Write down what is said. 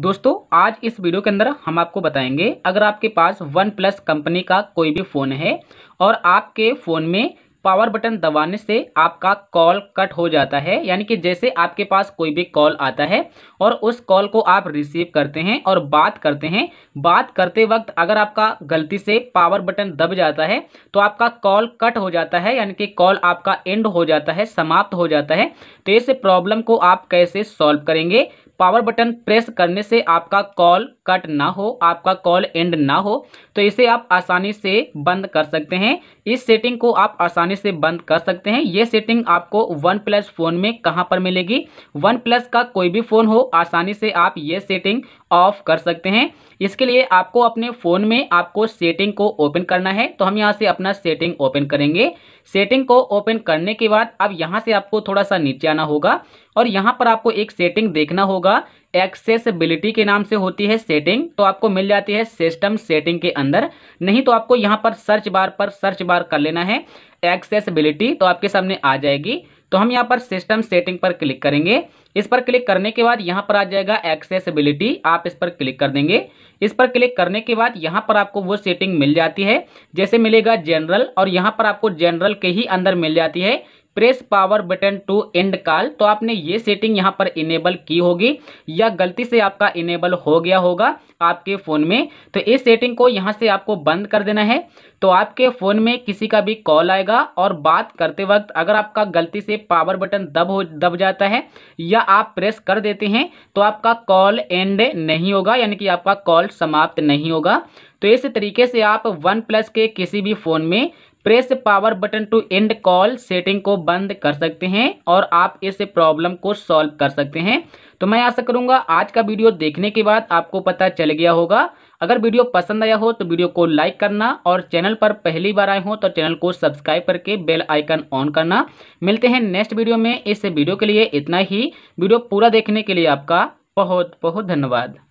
दोस्तों आज इस वीडियो के अंदर हम आपको बताएंगे अगर आपके पास वन प्लस कंपनी का कोई भी फ़ोन है और आपके फ़ोन में पावर बटन दबाने से आपका कॉल कट हो जाता है यानी कि जैसे आपके पास कोई भी कॉल आता है और उस कॉल को आप रिसीव करते हैं और बात करते हैं बात करते वक्त अगर आपका गलती से पावर बटन दब जाता है तो आपका कॉल कट हो जाता है यानी कि कॉल आपका एंड हो जाता है समाप्त हो जाता है तो इस प्रॉब्लम को आप कैसे सॉल्व करेंगे पावर बटन प्रेस करने से आपका कॉल कट ना हो आपका कॉल एंड ना हो तो इसे आप आसानी से बंद कर सकते हैं इस सेटिंग को आप आसानी से बंद कर सकते हैं ये सेटिंग आपको वन प्लस फ़ोन में कहाँ पर मिलेगी वन प्लस का कोई भी फ़ोन हो आसानी से आप ये सेटिंग ऑफ कर सकते हैं इसके लिए आपको अपने फ़ोन में आपको सेटिंग को ओपन करना है तो हम यहाँ से अपना सेटिंग ओपन करेंगे सेटिंग को ओपन करने के बाद अब यहाँ से आपको थोड़ा सा नीचे आना होगा और यहाँ पर आपको एक सेटिंग देखना होगा एक्सेसिबिलिटी के नाम से होती है सेटिंग सेटिंग तो आपको मिल जाती है सिस्टम सेटिंग के अंदर नहीं तो आपको यहाँ पर सर्च बार पर सर्च बार कर लेना है एक्सेसबिलिटी तो आपके सामने आ जाएगी तो हम यहाँ पर सिस्टम सेटिंग पर क्लिक करेंगे इस पर क्लिक करने के बाद यहाँ पर आ जाएगा एक्सेसिबिलिटी आप इस पर क्लिक कर देंगे इस पर क्लिक करने के बाद यहाँ पर आपको वो सेटिंग मिल जाती है जैसे मिलेगा जनरल और यहाँ पर आपको जनरल के ही अंदर मिल जाती है press power button to end call तो आपने ये सेटिंग यहाँ पर इनेबल की होगी या गलती से आपका इनेबल हो गया होगा आपके फ़ोन में तो इस सेटिंग को यहाँ से आपको बंद कर देना है तो आपके फ़ोन में किसी का भी कॉल आएगा और बात करते वक्त अगर आपका गलती से पावर बटन दब हो दब जाता है या आप प्रेस कर देते हैं तो आपका कॉल एंड नहीं होगा यानी कि आपका कॉल समाप्त नहीं होगा तो इस तरीके से आप वन प्लस के किसी भी फ़ोन में press power button to end call setting को बंद कर सकते हैं और आप इस प्रॉब्लम को सॉल्व कर सकते हैं तो मैं आशा करूंगा आज का वीडियो देखने के बाद आपको पता चल गया होगा अगर वीडियो पसंद आया हो तो वीडियो को लाइक करना और चैनल पर पहली बार आए हो तो चैनल को सब्सक्राइब करके बेल आइकन ऑन करना मिलते हैं नेक्स्ट वीडियो में इस वीडियो के लिए इतना ही वीडियो पूरा देखने के लिए आपका बहुत बहुत धन्यवाद